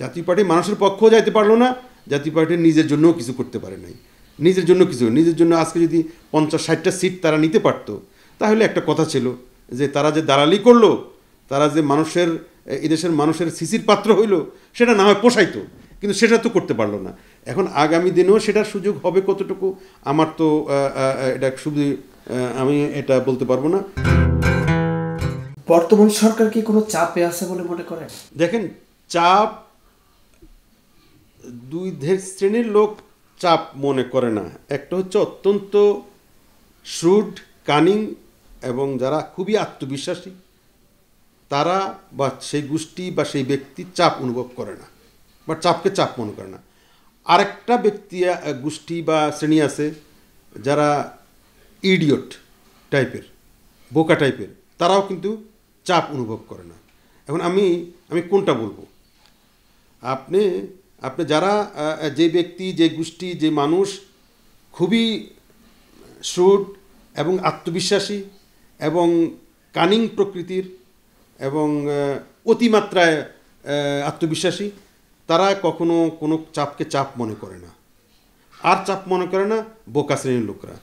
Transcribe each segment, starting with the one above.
জাতীয় পার্টি মানুষের পক্ষও যাইতে পারলো না জাতীয় পার্টি নিজের জন্যও কিছু করতে পারে নাই নিজের জন্য কিছু নিজের জন্য আজকে যদি পঞ্চাশ ষাটটা সিট তারা নিতে পারত তাহলে একটা কথা ছিল যে তারা যে দালালি করলো তারা যে মানুষের এদেশের মানুষের সিসির পাত্র হইল সেটা না হয় পোষাইতো কিন্তু সেটা তো করতে পারলো না এখন আগামী দিনেও সেটার সুযোগ হবে কতটুকু আমার তো এটা শুধু আমি এটা বলতে পারবো না বর্তমান সরকার কি কোনো চাপে আছে বলে মনে করেন দেখেন চাপ দুই ধের শ্রেণীর লোক চাপ মনে করে না একটা হচ্ছে অত্যন্ত শ্রুড কানিং এবং যারা খুবই আত্মবিশ্বাসী তারা বা সেই গোষ্ঠী বা সেই ব্যক্তি চাপ অনুভব করে না বা চাপকে চাপ মনে করে না আরেকটা ব্যক্তি গোষ্ঠী বা শ্রেণী আছে যারা ইডিয়ট টাইপের বোকা টাইপের তারাও কিন্তু চাপ অনুভব করে না এখন আমি আমি কোনটা বলবো আপনি আপনি যারা যে ব্যক্তি যে গোষ্ঠী যে মানুষ খুবই শ্রুট এবং আত্মবিশ্বাসী এবং কানিং প্রকৃতির এবং অতিমাত্রায় আত্মবিশ্বাসী তারা কখনো কোনো চাপকে চাপ মনে করে না আর চাপ মনে করে না বোকা শ্রেণীর লোকরা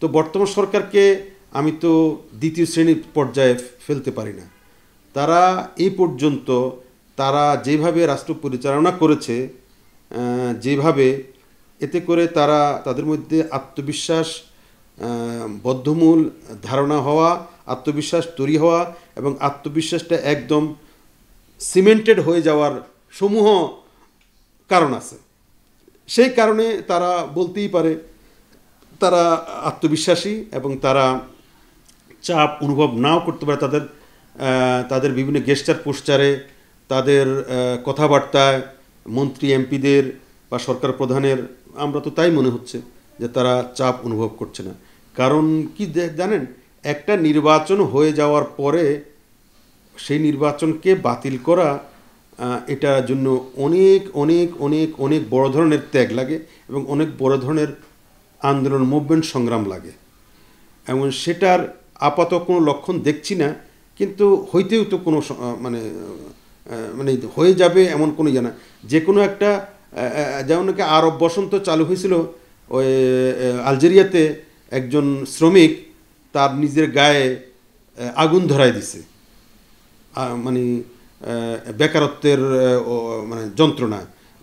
তো বর্তমান সরকারকে আমি তো দ্বিতীয় শ্রেণীর পর্যায়ে ফেলতে পারি না তারা এই পর্যন্ত তারা যেভাবে রাষ্ট্র পরিচালনা করেছে যেভাবে এতে করে তারা তাদের মধ্যে আত্মবিশ্বাস বদ্ধমূল ধারণা হওয়া আত্মবিশ্বাস তৈরি হওয়া এবং আত্মবিশ্বাসটা একদম সিমেন্টেড হয়ে যাওয়ার সমূহ কারণ আছে সেই কারণে তারা বলতেই পারে তারা আত্মবিশ্বাসী এবং তারা চাপ অনুভব নাও করতে পারে তাদের তাদের বিভিন্ন গেস্টার পোস্টারে তাদের কথাবার্তায় মন্ত্রী এমপিদের বা সরকার প্রধানের আমরা তো তাই মনে হচ্ছে যে তারা চাপ অনুভব করছে না কারণ কি জানেন একটা নির্বাচন হয়ে যাওয়ার পরে সেই নির্বাচনকে বাতিল করা এটার জন্য অনেক অনেক অনেক অনেক বড় ধরনের ত্যাগ লাগে এবং অনেক বড় ধরনের আন্দোলন মুভমেন্ট সংগ্রাম লাগে এবং সেটার আপাতত কোনো লক্ষণ দেখছি না কিন্তু হইতেও তো কোনো মানে মানে হয়ে যাবে এমন কোনো ইয়ে না যে কোনো একটা যেমন কি আরব বসন্ত চালু হয়েছিল ওই আলজেরিয়াতে একজন শ্রমিক তার নিজের গায়ে আগুন ধরাই দিছে মানে বেকারত্বের মানে যন্ত্রণা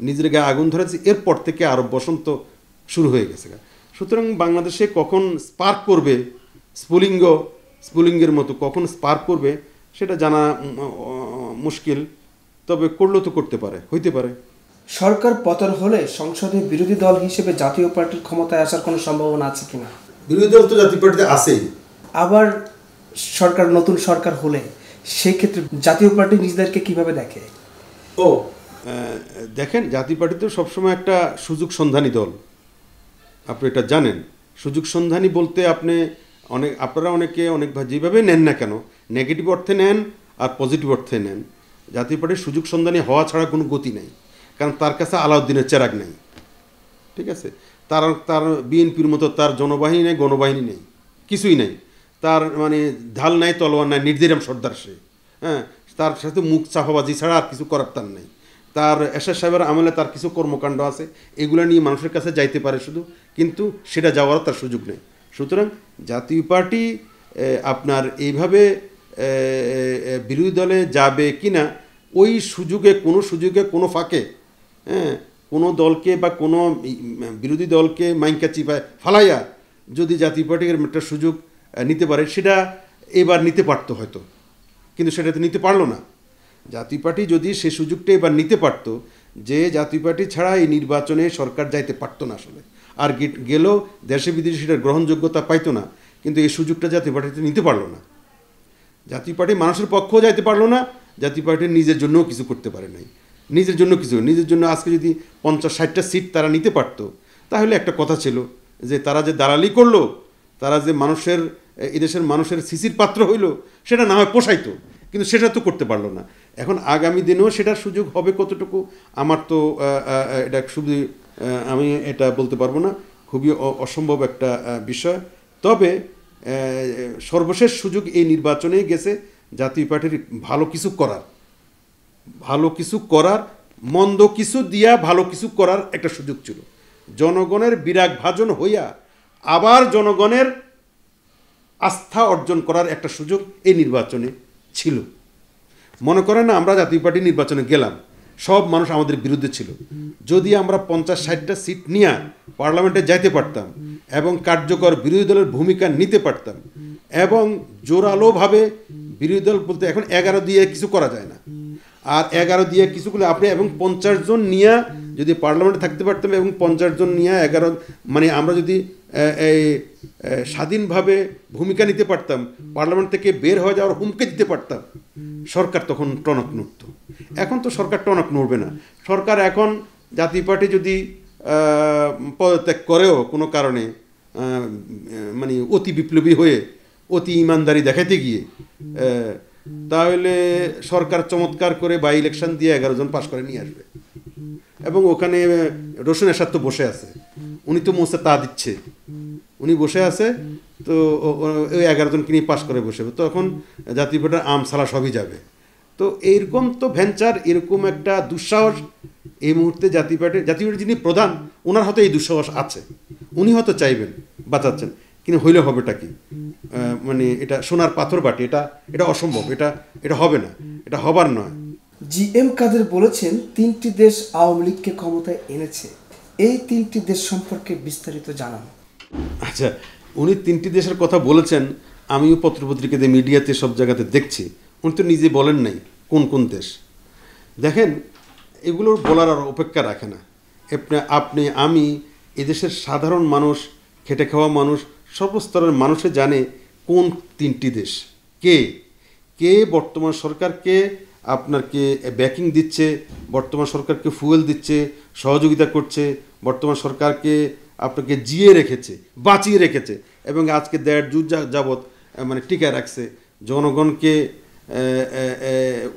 নিজের গায়ে আগুন ধরেছে এরপর থেকে আরব বসন্ত শুরু হয়ে গেছে সুতরাং বাংলাদেশে কখন স্পার্ক করবে স্পুলিঙ্গ স্পুলিঙ্গের মতো কখন স্পার্ক করবে সেটা জানা মুশকিল তবে করলে তো করতে পারে হইতে পারে সরকার পতন হলে সংসদে বিরোধী দল হিসেবে জাতীয় পার্টির ক্ষমতায় আসার কোনো সম্ভাবনা আছে কিনা বিরোধী দল তো জাতীয় পার্টিতে আসেই আবার সরকার নতুন সরকার হলে সেই ক্ষেত্রে জাতীয় পার্টি নিজেদেরকে কিভাবে দেখে ও দেখেন জাতীয় পার্টি তো সবসময় একটা সুযোগ সন্ধানী দল আপনি এটা জানেন সুযোগ সন্ধানী বলতে আপনি অনেক আপনারা অনেকে অনেক যেভাবে নেন না কেন নেগেটিভ অর্থে নেন আর পজিটিভ অর্থে নেন জাতীয় পার্টির সুযোগ সন্ধানী হওয়া ছাড়া কোনো গতি নেই কারণ তার কাছে আলাউদ্দিনের চেরাগ নেই ঠিক আছে তার তার বিএনপির মতো তার জনবাহিনী নেই গণবাহিনী নেই কিছুই নেই তার মানে ঢাল নাই তলোয়ার নাই নির্দিরাম সর্দার সে হ্যাঁ তার সাথে মুখ চাফাবাজি ছাড়া আর কিছু করার তার নেই তার এসআর সাহেবের আমলে তার কিছু কর্মকাণ্ড আছে এগুলো নিয়ে মানুষের কাছে যাইতে পারে শুধু কিন্তু সেটা যাওয়ার তার সুযোগ নেই সুতরাং জাতীয় পার্টি আপনার এইভাবে বিরোধী দলে যাবে কি না ওই সুযোগে কোনো সুযোগে কোনো ফাঁকে হ্যাঁ কোনো দলকে বা কোনো বিরোধী দলকে মাইকা চিপায় ফালাইয়া যদি জাতীয় পার্টির একটা সুযোগ নিতে পারে সেটা এবার নিতে পারত হয়তো কিন্তু সেটা তো নিতে পারলো না জাতীয় পার্টি যদি সে সুযোগটা এবার নিতে পারত যে জাতীয় পার্টি ছাড়া এই নির্বাচনে সরকার যাইতে পারতো না আসলে আর গেলেও দেশে বিদেশে সেটার গ্রহণযোগ্যতা পাইতো না কিন্তু এই সুযোগটা জাতীয় পার্টিতে নিতে পারলো না জাতীয় পার্টি মানুষের পক্ষেও যাইতে পারলো না জাতীয় পার্টি নিজের জন্যও কিছু করতে পারে নাই নিজের জন্য কিছু নিজের জন্য আজকে যদি পঞ্চাশ ষাটটা সিট তারা নিতে পারত তাহলে একটা কথা ছিল যে তারা যে দালালি করলো তারা যে মানুষের এদেশের মানুষের সিসির পাত্র হইল সেটা না হয় পোষাইতো কিন্তু সেটা তো করতে পারলো না এখন আগামী দিনেও সেটার সুযোগ হবে কতটুকু আমার তো এটা শুধু আমি এটা বলতে পারবো না খুবই অসম্ভব একটা বিষয় তবে সর্বশেষ সুযোগ এই নির্বাচনে গেছে জাতীয় পার্টির ভালো কিছু করার ভালো কিছু করার মন্দ কিছু দিয়া ভালো কিছু করার একটা সুযোগ ছিল জনগণের বিরাগ ভাজন হইয়া আবার জনগণের আস্থা অর্জন করার একটা সুযোগ এই নির্বাচনে ছিল মনে করেন আমরা জাতীয় পার্টি নির্বাচনে গেলাম সব মানুষ আমাদের বিরুদ্ধে ছিল যদি আমরা পঞ্চাশ ষাটটা সিট নিয়ে পার্লামেন্টে যাইতে পারতাম এবং কার্যকর বিরোধী দলের ভূমিকা নিতে পারতাম এবং জোরালোভাবে বিরোধী দল বলতে এখন এগারো দিয়ে কিছু করা যায় না আর এগারো দিয়ে কিছুগুলো আপনি এবং পঞ্চাশ জন নিয়ে যদি পার্লামেন্টে থাকতে পারতাম এবং পঞ্চাশ জন নিয়ে এগারো মানে আমরা যদি এই স্বাধীনভাবে ভূমিকা নিতে পারতাম পার্লামেন্ট থেকে বের হয়ে যাওয়ার হুমকি দিতে পারতাম সরকার তখন টনক নড়ত এখন তো সরকার টনক নড়বে না সরকার এখন জাতীয় পার্টি যদি পদত্যাগ করেও কোনো কারণে মানে অতি বিপ্লবী হয়ে অতি ইমানদারি দেখাতে গিয়ে তাহলে সরকার চমৎকার করে বাই ইলেকশন দিয়ে এগারো জন পাশ করে নিয়ে আসবে এবং ওখানে রসুন এসাদ তো বসে আছে উনি তো মোসে তা দিচ্ছে উনি বসে আছে তো ওই এগারো জনকে নিয়ে পাশ করে বসে তখন জাতীয় পেটার আম সালা সবই যাবে তো এইরকম তো ভেঞ্চার এরকম একটা দুঃসাহস এই মুহূর্তে জাতীয় পার্টির জাতীয় পার্টির যিনি প্রধান ওনার হয়তো এই দুঃসাহস আছে উনি হয়তো চাইবেন বাঁচাচ্ছেন কিন্তু হইলে হবেটা কি মানে এটা সোনার পাথর বাটি এটা এটা অসম্ভব এটা এটা হবে না এটা হবার নয় জি এম কাদের বলেছেন তিনটি দেশ আওয়ামী লীগকে ক্ষমতায় এনেছে এই তিনটি দেশ সম্পর্কে বিস্তারিত জানান আচ্ছা উনি তিনটি দেশের কথা বলেছেন আমিও পত্রপত্রিকাতে মিডিয়াতে সব জায়গাতে দেখছি উনি তো নিজে বলেন নাই কোন কোন দেশ দেখেন এগুলোর বলার আর অপেক্ষা রাখে না আপনি আমি এদেশের সাধারণ মানুষ খেটে খাওয়া মানুষ সর্বস্তরের মানুষে জানে কোন তিনটি দেশ কে কে বর্তমান সরকারকে আপনারকে ব্যাকিং দিচ্ছে বর্তমান সরকারকে ফুয়েল দিচ্ছে সহযোগিতা করছে বর্তমান সরকারকে আপনাকে জিয়ে রেখেছে বাঁচিয়ে রেখেছে এবং আজকে দেড় যুগ যাবৎ মানে টিকা রাখছে জনগণকে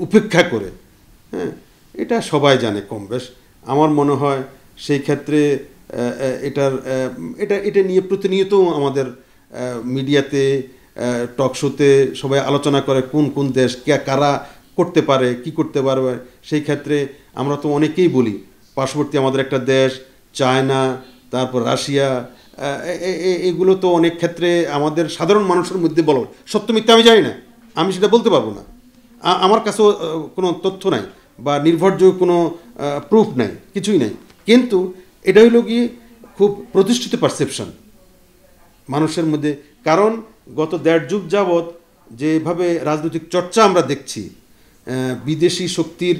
উপেক্ষা করে হ্যাঁ এটা সবাই জানে কম বেশ আমার মনে হয় সেই ক্ষেত্রে এটার এটা এটা নিয়ে প্রতিনিয়ত আমাদের মিডিয়াতে টকশোতে সবাই আলোচনা করে কোন কোন দেশ কারা করতে পারে কি করতে পারবে সেই ক্ষেত্রে আমরা তো অনেকেই বলি পার্শ্ববর্তী আমাদের একটা দেশ চায়না তারপর রাশিয়া এগুলো তো অনেক ক্ষেত্রে আমাদের সাধারণ মানুষের মধ্যে বলো সত্য মিথ্যা আমি জানি না আমি সেটা বলতে পারবো না আমার কাছেও কোনো তথ্য নাই বা নির্ভরযোগ্য কোনো প্রুফ নাই কিছুই নাই কিন্তু এটা হইল কি খুব প্রতিষ্ঠিত পারসেপশন মানুষের মধ্যে কারণ গত দেড় যুগ যাবৎ যেভাবে রাজনৈতিক চর্চা আমরা দেখছি বিদেশি শক্তির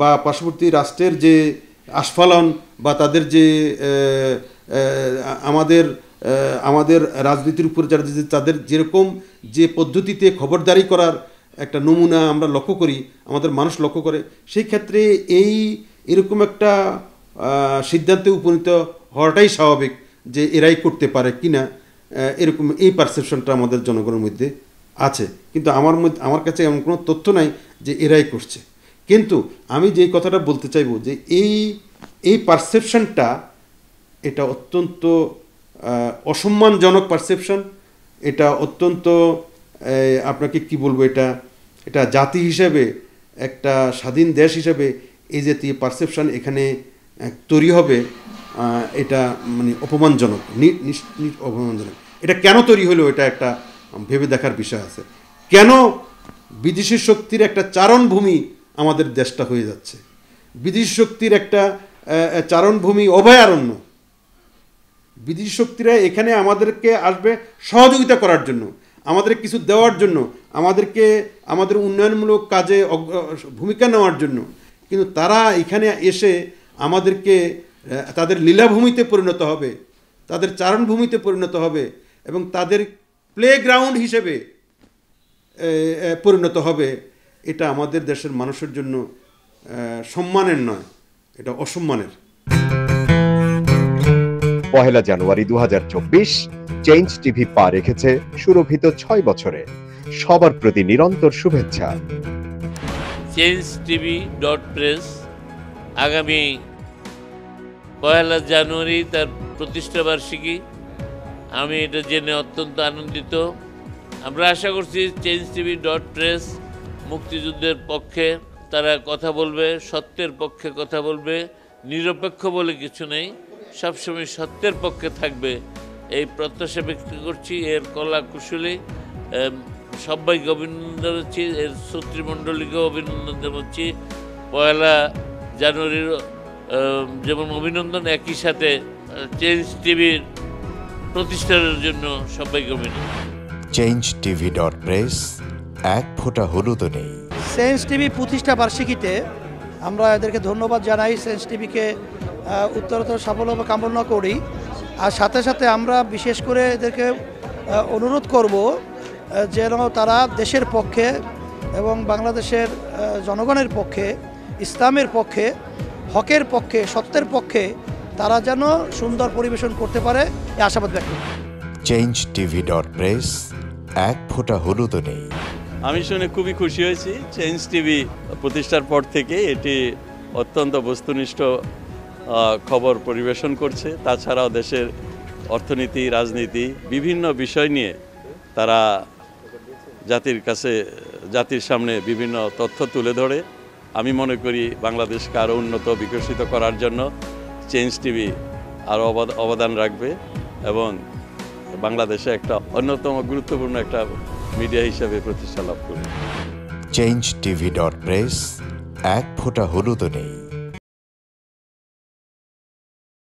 বা পার্শ্ববর্তী রাষ্ট্রের যে আস্ফালন বা তাদের যে আমাদের আমাদের রাজনীতির উপর যারা যে তাদের যেরকম যে পদ্ধতিতে খবরদারি করার একটা নমুনা আমরা লক্ষ্য করি আমাদের মানুষ লক্ষ্য করে সেই ক্ষেত্রে এই এরকম একটা সিদ্ধান্তে উপনীত হওয়াটাই স্বাভাবিক যে এরাই করতে পারে কি না এরকম এই পারসেপশনটা আমাদের জনগণের মধ্যে আছে কিন্তু আমার মধ্যে আমার কাছে এমন কোনো তথ্য নাই যে এরাই করছে কিন্তু আমি যে কথাটা বলতে চাইব যে এই এই পারসেপশনটা এটা অত্যন্ত অসম্মানজনক পারসেপশন এটা অত্যন্ত আপনাকে কি বলবো এটা এটা জাতি হিসেবে একটা স্বাধীন দেশ হিসেবে এই জাতীয় পারসেপশন এখানে তৈরি হবে এটা মানে অপমানজনক অপমানজনক এটা কেন তৈরি হলো এটা একটা ভেবে দেখার বিষয় আছে কেন বিদেশি শক্তির একটা চারণভূমি আমাদের দেশটা হয়ে যাচ্ছে বিদেশ শক্তির একটা চারণভূমি অভয়ারণ্য বিদেশ শক্তিরা এখানে আমাদেরকে আসবে সহযোগিতা করার জন্য আমাদের কিছু দেওয়ার জন্য আমাদেরকে আমাদের উন্নয়নমূলক কাজে ভূমিকা নেওয়ার জন্য কিন্তু তারা এখানে এসে আমাদেরকে তাদের লীলাভূমিতে পরিণত হবে তাদের চারণভূমিতে পরিণত হবে এবং তাদের প্লেগ্রাউন্ড হিসেবে পরিণত হবে এটা আমাদের দেশের মানুষের জন্য সম্মানের নয় এটা অসম্মানের পহেলা জানুয়ারি দু চেঞ্জ টিভি পা রেখেছে সুরভিত ছয় বছরে সবার প্রতি নিরন্তর শুভেচ্ছা চেঞ্জ টিভি ডট প্রেস আগামী পয়লা জানুয়ারি তার প্রতিষ্ঠাবার্ষিকী আমি এটা জেনে অত্যন্ত আনন্দিত আমরা আশা করছি চেঞ্জ টিভি ডট প্রেস মুক্তিযুদ্ধের পক্ষে তারা কথা বলবে সত্যের পক্ষে কথা বলবে নিরপেক্ষ বলে কিছু নেই সবসময় সত্যের পক্ষে থাকবে এই প্রত্যাশা ব্যক্ত করছি এর কলা কুশলী সবাইকে অভিনন্দন হচ্ছি এর শ্রোতৃমণ্ডলীকেও অভিনন্দন জানাচ্ছি পয়লা জানুয়ারির যেমন অভিনন্দন একই সাথে চেঞ্জ টিভির প্রতিষ্ঠানের জন্য সবাইকে অভিনন্দন চেঞ্জ টিভি ডট প্রেস এক ফোঁটা হলুদও নেই সেন্স টিভি প্রতিষ্ঠা বার্ষিকীতে আমরা এদেরকে ধন্যবাদ জানাই সেন্স টিভিকে উত্তরোত্তর সাফল্য কামনা করি আর সাথে সাথে আমরা বিশেষ করে এদেরকে অনুরোধ করব যেন তারা দেশের পক্ষে এবং বাংলাদেশের জনগণের পক্ষে ইসলামের পক্ষে হকের পক্ষে সত্যের পক্ষে তারা যেন সুন্দর পরিবেশন করতে পারে এই আশাবাদ ব্যক্ত চেঞ্জ টিভি ডট প্রেস এক ফোঁটা হলুদ নেই আমি শুনে খুবই খুশি হয়েছি চেঞ্জ টিভি প্রতিষ্ঠার পর থেকে এটি অত্যন্ত বস্তুনিষ্ঠ খবর পরিবেশন করছে তাছাড়াও দেশের অর্থনীতি রাজনীতি বিভিন্ন বিষয় নিয়ে তারা জাতির কাছে জাতির সামনে বিভিন্ন তথ্য তুলে ধরে আমি মনে করি বাংলাদেশকে আরও উন্নত বিকশিত করার জন্য চেঞ্জ টিভি আরও অবদান রাখবে এবং বাংলাদেশে একটা অন্যতম গুরুত্বপূর্ণ একটা মিডিয়া হিসাবে প্রতিষ্ঠা লাভ করি চেঞ্জ টিভি ডট প্রেস এক ফোঁটা হলুদও নেই